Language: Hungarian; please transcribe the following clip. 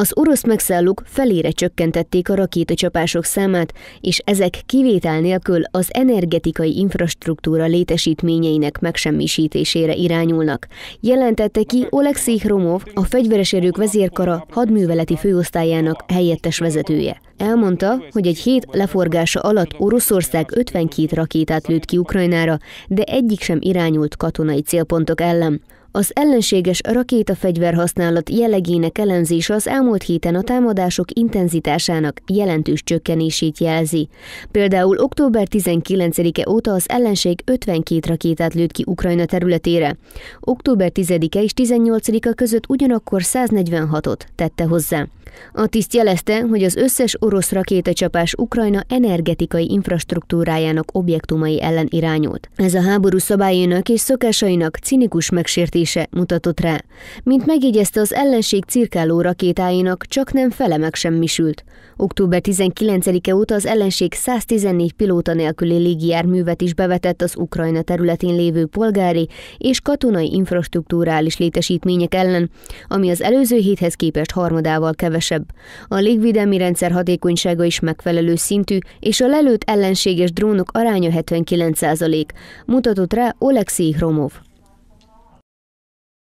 Az orosz megszállók felére csökkentették a rakétacsapások számát, és ezek kivétel nélkül az energetikai infrastruktúra létesítményeinek megsemmisítésére irányulnak, jelentette ki Oleksij Hromov, a fegyveres erők vezérkara hadműveleti főosztályának helyettes vezetője. Elmondta, hogy egy hét leforgása alatt Oroszország 52 rakétát lőtt ki Ukrajnára, de egyik sem irányult katonai célpontok ellen. Az ellenséges rakétafegyver használat jellegének elemzése az elmúlt héten a támadások intenzitásának jelentős csökkenését jelzi. Például október 19-e óta az ellenség 52 rakétát lőtt ki Ukrajna területére. Október 10-e és 18-a között ugyanakkor 146-ot tette hozzá. A tiszt jelezte, hogy az összes orosz rakétacsapás Ukrajna energetikai infrastruktúrájának objektumai ellen irányult. Ez a háború szabályainak és szokásainak cinikus megsértése vezetése mutatott rá. Mint megjegyezte, az ellenség cirkáló rakétáinak csak nem fele megsemmisült. Október 19-e óta az ellenség 114 pilóta nélküli légijárművet is bevetett az Ukrajna területén lévő polgári és katonai infrastruktúrális létesítmények ellen, ami az előző héthez képest harmadával kevesebb. A légvédelmi rendszer hatékonysága is megfelelő szintű, és a lelőtt ellenséges drónok aránya 79%, mutatott rá Oleksij Hromov.